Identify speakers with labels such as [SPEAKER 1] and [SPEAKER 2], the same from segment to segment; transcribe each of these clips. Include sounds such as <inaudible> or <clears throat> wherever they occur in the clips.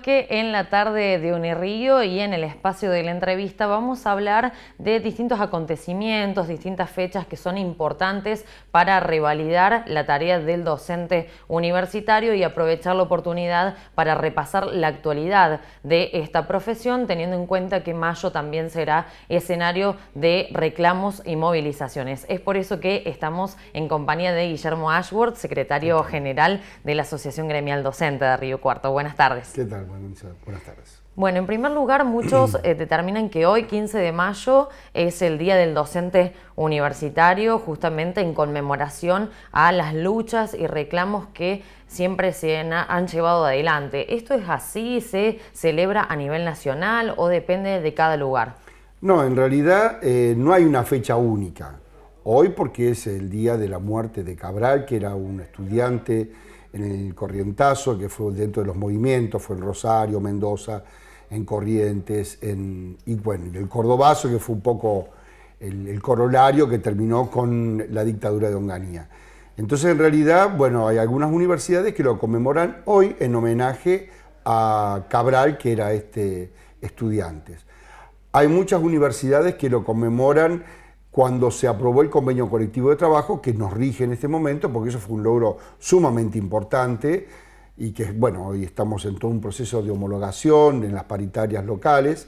[SPEAKER 1] que en la tarde de Unirío y en el espacio de la entrevista vamos a hablar de distintos acontecimientos, distintas fechas que son importantes para revalidar la tarea del docente universitario y aprovechar la oportunidad para repasar la actualidad de esta profesión, teniendo en cuenta que mayo también será escenario de reclamos y movilizaciones. Es por eso que estamos en compañía de Guillermo Ashworth, secretario general de la Asociación Gremial Docente de Río Cuarto. Buenas tardes. Buenas tardes. Bueno, en primer lugar, muchos <clears throat> eh, determinan que hoy, 15 de mayo, es el Día del Docente Universitario, justamente en conmemoración a las luchas y reclamos que siempre se han, llevado adelante. ¿Esto es así? ¿Se celebra a nivel nacional o depende de cada lugar?
[SPEAKER 2] No, en realidad eh, no hay una fecha única. Hoy porque es el día de la muerte de Cabral, que era un estudiante en el Corrientazo, que fue dentro de los movimientos, fue en Rosario, Mendoza, en Corrientes, en, y bueno, en el Cordobazo, que fue un poco el, corolario que terminó con la dictadura de Onganía. Entonces, en realidad, bueno, hay algunas universidades que lo conmemoran hoy en homenaje a Cabral, que era este estudiante. Hay muchas universidades que lo conmemoran cuando se aprobó el convenio colectivo de trabajo que nos rige en este momento, porque eso fue un logro sumamente importante y que, bueno, hoy estamos en todo un proceso de homologación en las paritarias locales.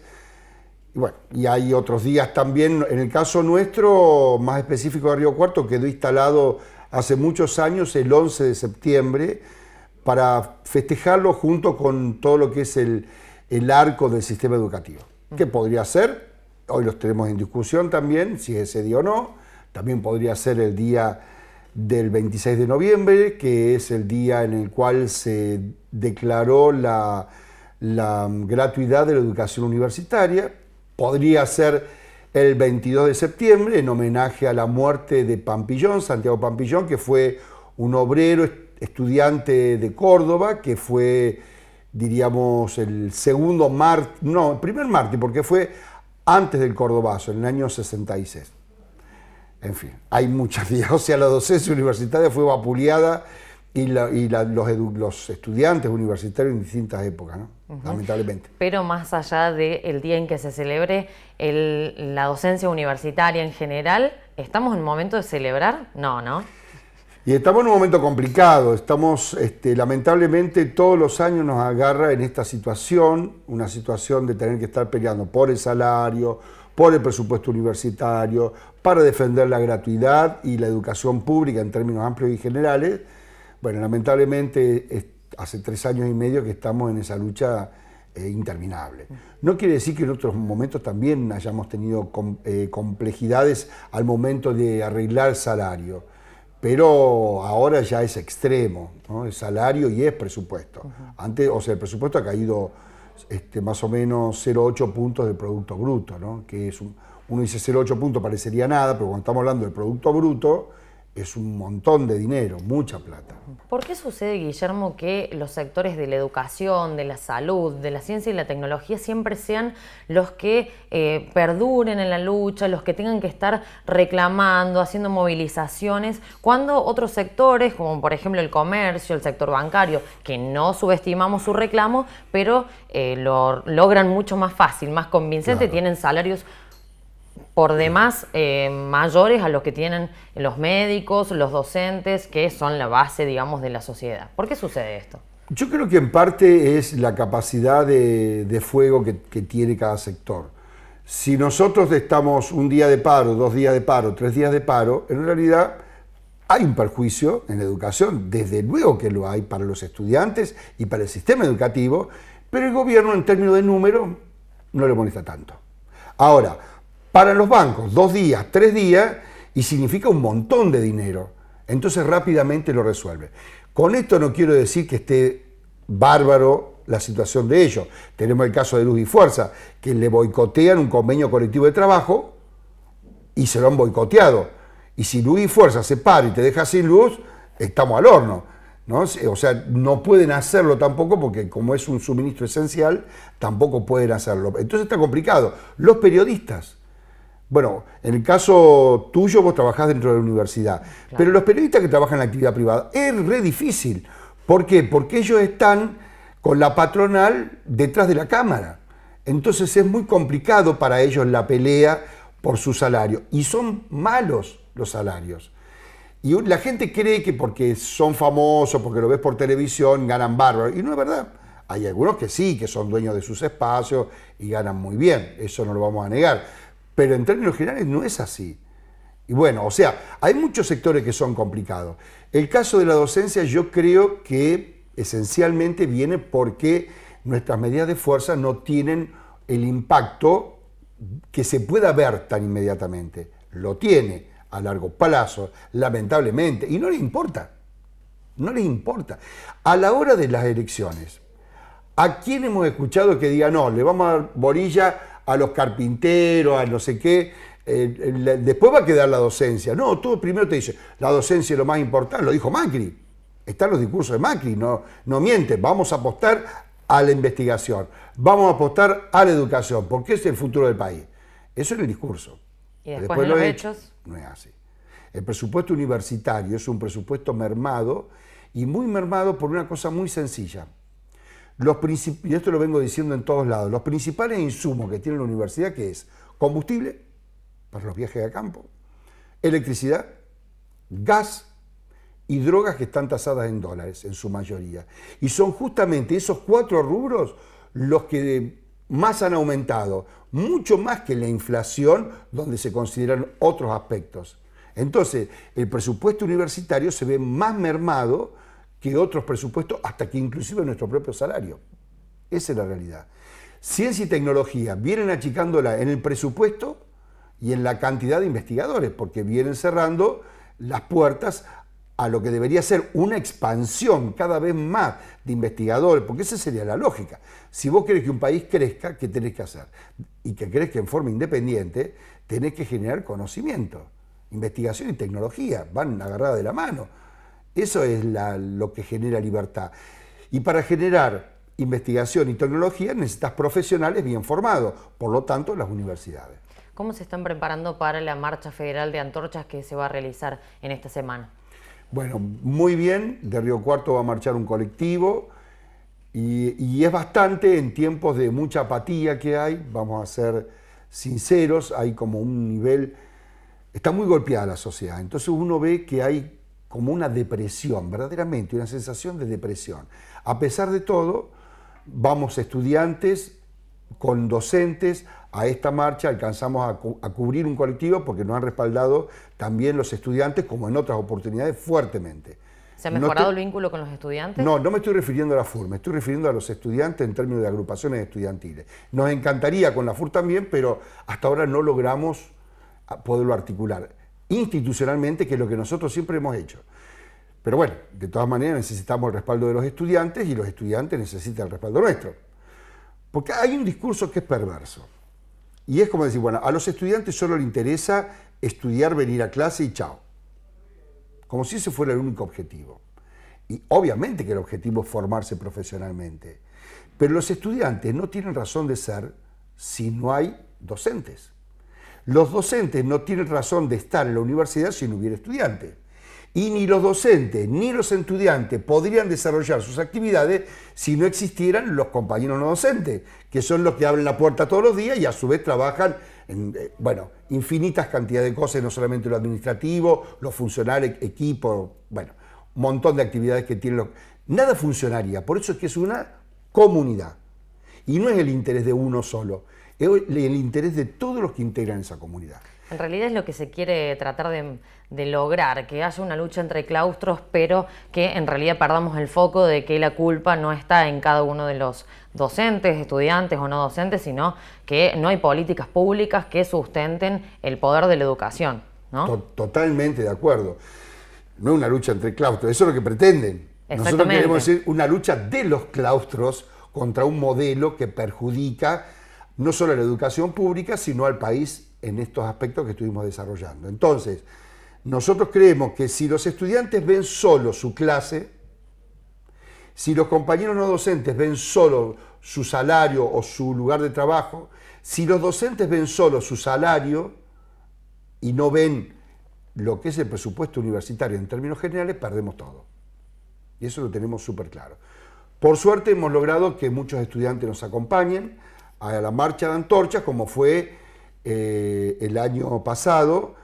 [SPEAKER 2] Y bueno, y hay otros días también, en el caso nuestro, más específico de Río Cuarto, quedó instalado hace muchos años, el 11 de septiembre, para festejarlo junto con todo lo que es el, el arco del sistema educativo, ¿Qué podría ser hoy los tenemos en discusión también, si es ese día o no. También podría ser el día del 26 de noviembre, que es el día en el cual se declaró la, gratuidad de la educación universitaria. Podría ser el 22 de septiembre, en homenaje a la muerte de Pampillón, Santiago Pampillón, que fue un obrero estudiante de Córdoba, que fue, diríamos, el segundo martes... no, el primer martes, porque fue antes del Cordobazo, en el año 66. En fin, hay muchas <laughs> días. O sea, la docencia universitaria fue vapuleada y, los, estudiantes universitarios en distintas épocas, ¿no? lamentablemente.
[SPEAKER 1] Pero más allá del día en que se celebre la docencia universitaria en general, ¿estamos en un momento de celebrar? No, ¿no?
[SPEAKER 2] Y estamos en un momento complicado, estamos, este, lamentablemente todos los años nos agarra en esta situación, una situación de tener que estar peleando por el salario, por el presupuesto universitario, para defender la gratuidad y la educación pública en términos amplios y generales. Bueno, lamentablemente hace tres años y medio que estamos en esa lucha eh, interminable. No quiere decir que en otros momentos también hayamos tenido eh, complejidades al momento de arreglar el salario pero ahora ya es extremo, ¿no? es salario y es presupuesto. Antes, o sea, el presupuesto ha caído este, más o menos 0,8 puntos del Producto Bruto, ¿no? que es uno dice 0,8 puntos parecería nada, pero cuando estamos hablando del Producto Bruto, es un montón de dinero, mucha plata.
[SPEAKER 1] ¿Por qué sucede, Guillermo, que los sectores de la educación, de la salud, de la ciencia y la tecnología siempre sean los que eh, perduren en la lucha, los que tengan que estar reclamando, haciendo movilizaciones, cuando otros sectores, como por ejemplo el comercio, el sector bancario, que no subestimamos su reclamo, pero eh, lo logran mucho más fácil, más convincente, tienen salarios por demás eh, mayores a los que tienen los médicos, los docentes, que son la base, digamos, de la sociedad. ¿Por qué sucede esto?
[SPEAKER 2] Yo creo que en parte es la capacidad de, fuego que, que, tiene cada sector. Si nosotros estamos un día de paro, dos días de paro, tres días de paro, en realidad hay un perjuicio en la educación, desde luego que lo hay para los estudiantes y para el sistema educativo, pero el gobierno en términos de número no le molesta tanto. Ahora, para los bancos, dos días, tres días, y significa un montón de dinero. Entonces rápidamente lo resuelve. Con esto no quiero decir que esté bárbaro la situación de ellos. Tenemos el caso de Luz y Fuerza, que le boicotean un convenio colectivo de trabajo y se lo han boicoteado. Y si Luz y Fuerza se para y te deja sin luz, estamos al horno. ¿no? O sea, no pueden hacerlo tampoco porque como es un suministro esencial, tampoco pueden hacerlo. Entonces está complicado. Los periodistas, bueno, en el caso tuyo vos trabajás dentro de la universidad, pero los periodistas que trabajan en la actividad privada es re difícil. ¿Por qué? Porque ellos están con la patronal detrás de la cámara. Entonces es muy complicado para ellos la pelea por su salario. Y son malos los salarios. Y la gente cree que porque son famosos, porque lo ves por televisión, ganan bárbaro. Y no es verdad. Hay algunos que sí, que son dueños de sus espacios y ganan muy bien. Eso no lo vamos a negar pero en términos generales no es así. Y bueno, o sea, hay muchos sectores que son complicados. El caso de la docencia yo creo que esencialmente viene porque nuestras medidas de fuerza no tienen el impacto que se pueda ver tan inmediatamente. Lo tiene a largo plazo, lamentablemente, y no le importa. No le importa. A la hora de las elecciones, ¿a quién hemos escuchado que diga, no, le vamos a dar bolilla a los carpinteros, a no sé qué. Eh, después va a quedar la docencia. No, tú primero te dice, la docencia es lo más importante, lo dijo Macri. Están los discursos de Macri, no, no miente, vamos a apostar a la investigación, vamos a apostar a la educación, porque es el futuro del país. Eso es el discurso.
[SPEAKER 1] Y después, de los, hechos,
[SPEAKER 2] no es así. El presupuesto universitario es un presupuesto mermado y muy mermado por una cosa muy sencilla y esto lo vengo diciendo en todos lados, los principales insumos que tiene la universidad, que es combustible para los viajes de campo, electricidad, gas y drogas que están tasadas en dólares en su mayoría. Y son justamente esos cuatro rubros los que más han aumentado, mucho más que la inflación, donde se consideran otros aspectos. Entonces, el presupuesto universitario se ve más mermado que otros presupuestos, hasta que inclusive nuestro propio salario. Esa es la realidad. Ciencia y tecnología vienen achicándola en el presupuesto y en la cantidad de investigadores, porque vienen cerrando las puertas a lo que debería ser una expansión cada vez más de investigadores, porque esa sería la lógica. Si vos querés que un país crezca, ¿qué tenés que hacer? Y que crezca en forma independiente, tenés que generar conocimiento. Investigación y tecnología van agarradas de la mano eso es lo que genera libertad. Y para generar investigación y tecnología necesitas profesionales bien formados, por lo tanto las universidades.
[SPEAKER 1] ¿Cómo se están preparando para la marcha federal de antorchas que se va a realizar en esta semana?
[SPEAKER 2] Bueno, muy bien, de Río Cuarto va a marchar un colectivo y es bastante en tiempos de mucha apatía que hay, vamos a ser sinceros, hay como un nivel, está muy golpeada la sociedad, entonces uno ve que hay como una depresión, verdaderamente, una sensación de depresión. A pesar de todo, vamos estudiantes con docentes a esta marcha, alcanzamos a, cubrir un colectivo porque nos han respaldado también los estudiantes, como en otras oportunidades, fuertemente. ¿Se ha mejorado
[SPEAKER 1] el vínculo con los estudiantes?
[SPEAKER 2] No, no me estoy refiriendo a la FUR, me estoy refiriendo a los estudiantes en términos de agrupaciones estudiantiles. Nos encantaría con la FUR también, pero hasta ahora no logramos ah, poderlo articular institucionalmente, que es lo que nosotros siempre hemos hecho. Pero bueno, de todas maneras necesitamos el respaldo de los estudiantes y los estudiantes necesitan el respaldo nuestro. Porque hay un discurso que es perverso. Y es como decir, bueno, a los estudiantes solo les interesa estudiar, venir a clase y chao. Como si ese fuera el único objetivo. Y obviamente que el objetivo es formarse profesionalmente. Pero los estudiantes no tienen razón de ser si no hay docentes. Los docentes no tienen razón de estar en la universidad si no hubiera estudiantes. Y ni los docentes ni los estudiantes podrían desarrollar sus actividades si no existieran los compañeros no docentes, que son los que abren la puerta todos los días y a su vez trabajan en, eh, bueno, infinitas cantidades de cosas, no solamente lo administrativo, los funcionarios, equipo, bueno, un montón de actividades que tienen Nada funcionaría, por eso es que es una comunidad. Y no es el interés de uno solo, es el interés de todos los que integran esa comunidad.
[SPEAKER 1] En realidad es lo que se quiere tratar de, lograr, que haya una lucha entre claustros, pero que en realidad perdamos el foco de que la culpa no está en cada uno de los docentes, estudiantes o no docentes, sino que no hay políticas públicas que sustenten el poder de la educación.
[SPEAKER 2] Totalmente de acuerdo. No es una lucha entre claustros, eso es lo que pretenden. Nosotros queremos decir una lucha de los claustros contra un modelo que perjudica no solo a la educación pública, sino al país en estos aspectos que estuvimos desarrollando. Entonces, nosotros creemos que si los estudiantes ven solo su clase, si los compañeros no docentes ven solo su salario o su lugar de trabajo, si los docentes ven solo su salario y no ven lo que es el presupuesto universitario en términos generales, perdemos todo. Y eso lo tenemos súper claro. Por suerte hemos logrado que muchos estudiantes nos acompañen, a la marcha de antorchas, como fue eh, el año pasado.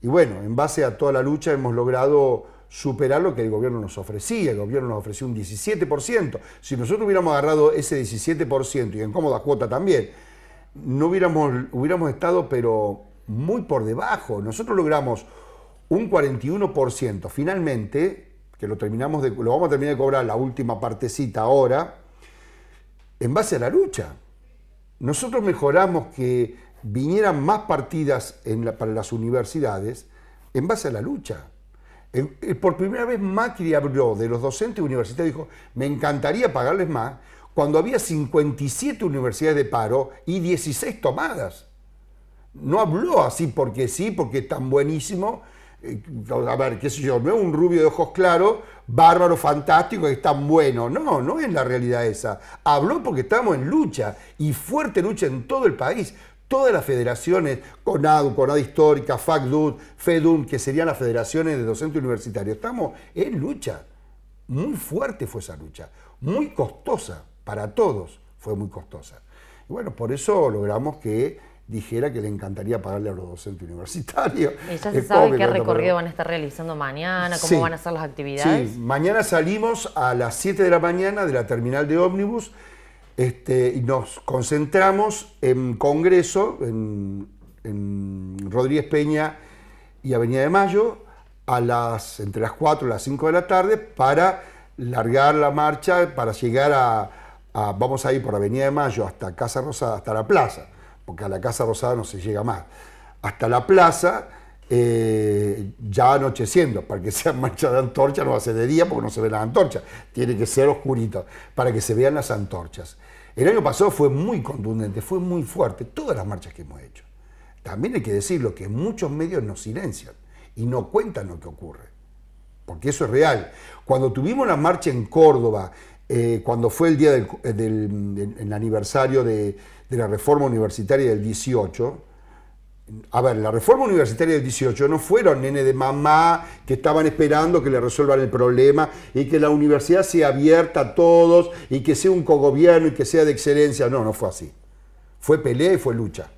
[SPEAKER 2] Y bueno, en base a toda la lucha hemos logrado superar lo que el gobierno nos ofrecía. El gobierno nos ofreció un 17%. Si nosotros hubiéramos agarrado ese 17% y en cómoda cuota también, no hubiéramos, hubiéramos estado, pero muy por debajo. Nosotros logramos un 41%. Finalmente, que lo, terminamos de, lo vamos a terminar de cobrar la última partecita ahora, en base a la lucha nosotros mejoramos que vinieran más partidas para las universidades en base a la lucha. Eh, por primera vez Macri habló de los docentes universitarios, dijo, me encantaría pagarles más, cuando había 57 universidades de paro y 16 tomadas. No habló así porque sí, porque es tan buenísimo, eh, a ver, qué sé yo, no un rubio de ojos claros, bárbaro, fantástico, que es tan bueno. No, no es la realidad esa. Habló porque estamos en lucha y fuerte lucha en todo el país. Todas las federaciones, CONADU, conad Histórica, FACDUD, FEDUM, que serían las federaciones de docentes universitarios, estamos en lucha. Muy fuerte fue esa lucha, muy costosa para todos, fue muy costosa. Y bueno, por eso logramos que dijera que le encantaría pagarle a los docentes universitarios. <laughs> ¿Y ya se sabe qué recorrido van
[SPEAKER 1] a estar realizando mañana? ¿Cómo van a ser las actividades? Sí,
[SPEAKER 2] mañana salimos a las 7 de la mañana de la terminal de ómnibus este, y nos concentramos en Congreso, en, Rodríguez Peña y Avenida de Mayo, a las, entre las 4 y las 5 de la tarde para largar la marcha, para llegar a, a vamos a ir por Avenida de Mayo hasta Casa Rosada, hasta la plaza porque a la Casa Rosada no se llega más, hasta la plaza, eh, ya anocheciendo, para que <laughs> sea marcha de antorcha no va a ser de día porque no se ven las antorchas, tiene que ser oscurito, para que se vean las antorchas. El año pasado fue muy contundente, fue muy fuerte, todas las marchas que hemos hecho. También hay que decirlo que muchos medios nos silencian y no cuentan lo que ocurre, porque eso es real. Cuando tuvimos la marcha en Córdoba, eh, cuando fue el día del, eh, aniversario de, de, la reforma universitaria del 18, a ver, la reforma universitaria del 18 no fueron nene de mamá que estaban esperando que le resuelvan el problema y que la universidad sea abierta a todos y que sea un cogobierno y que sea de excelencia. No, no fue así. Fue pelea y fue lucha.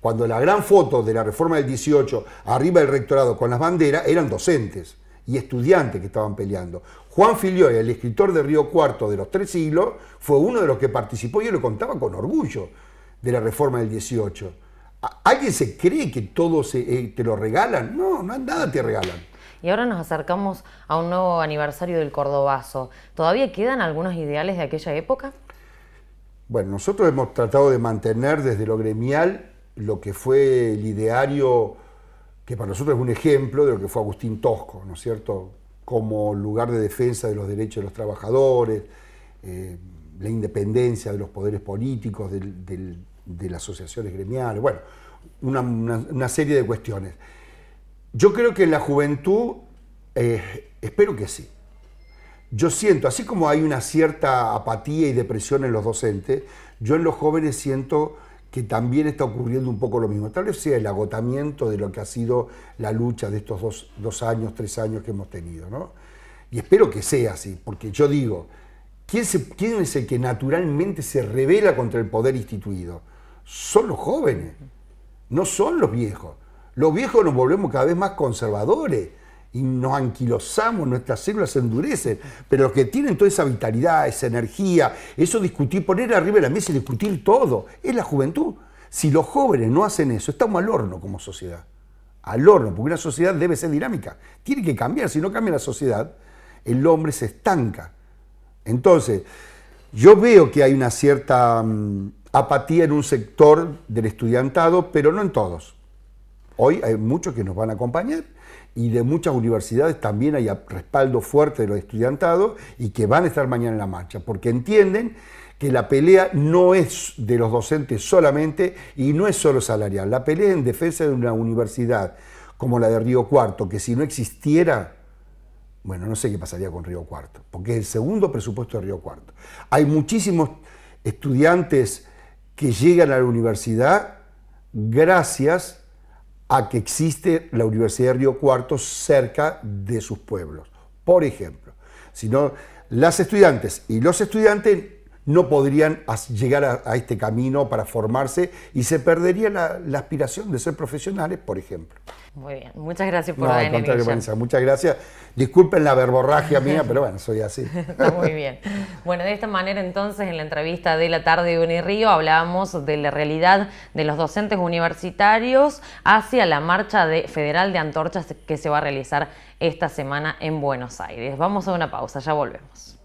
[SPEAKER 2] Cuando la gran foto de la reforma del 18, arriba del rectorado con las banderas, eran docentes y estudiantes que estaban peleando. Juan Filió, el escritor de Río Cuarto de los Tres Siglos, fue uno de los que participó, y yo lo contaba con orgullo, de la reforma del 18. ¿Alguien se cree que todo eh, te lo regalan? No, no, nada te regalan.
[SPEAKER 1] Y ahora nos acercamos a un nuevo aniversario del Cordobazo. ¿Todavía quedan algunos ideales de aquella época?
[SPEAKER 2] Bueno, nosotros hemos tratado de mantener desde lo gremial lo que fue el ideario que para nosotros es un ejemplo de lo que fue Agustín Tosco, ¿no es cierto? Como lugar de defensa de los derechos de los trabajadores, eh, la independencia de los poderes políticos, de las asociaciones gremiales, bueno, una, serie de cuestiones. Yo creo que en la juventud, eh, espero que sí. Yo siento, así como hay una cierta apatía y depresión en los docentes, yo en los jóvenes siento que también está ocurriendo un poco lo mismo. Tal vez sea el agotamiento de lo que ha sido la lucha de estos dos, años, tres años que hemos tenido. ¿no? Y espero que sea así, porque yo digo, ¿quién, ¿quién es el que naturalmente se revela contra el poder instituido? Son los jóvenes, no son los viejos. Los viejos nos volvemos cada vez más conservadores y nos anquilosamos, nuestras células se endurecen, pero los que tienen toda esa vitalidad, esa energía, eso discutir, poner arriba la mesa y discutir todo, es la juventud. Si los jóvenes no hacen eso, estamos al horno como sociedad, al horno, porque una sociedad debe ser dinámica, tiene que cambiar, si no cambia la sociedad, el hombre se estanca. Entonces, yo veo que hay una cierta mm, apatía en un sector del estudiantado, pero no en todos. Hoy hay muchos que nos van a acompañar y de muchas universidades también hay respaldo fuerte de los estudiantados y que van a estar mañana en la marcha, porque entienden que la pelea no es de los docentes solamente y no es solo salarial, la pelea en defensa de una universidad como la de Río Cuarto, que si no existiera, bueno, no sé qué pasaría con Río Cuarto, porque es el segundo presupuesto de Río Cuarto. Hay muchísimos estudiantes que llegan a la universidad gracias a que existe la Universidad de Río Cuarto cerca de sus pueblos. Por ejemplo, Si no, las estudiantes y los estudiantes no podrían llegar a, este camino para formarse y se perdería la, aspiración de ser profesionales, por ejemplo.
[SPEAKER 1] Muy bien, muchas gracias por no, al
[SPEAKER 2] muchas gracias. Disculpen la verborragia <laughs> mía, pero bueno, soy así. <laughs>
[SPEAKER 1] muy bien. Bueno, de esta manera entonces, en la entrevista de la tarde de Unirío, hablábamos de la realidad de los docentes universitarios hacia la marcha federal de antorchas que se va a realizar esta semana en Buenos Aires. Vamos a una pausa, ya volvemos.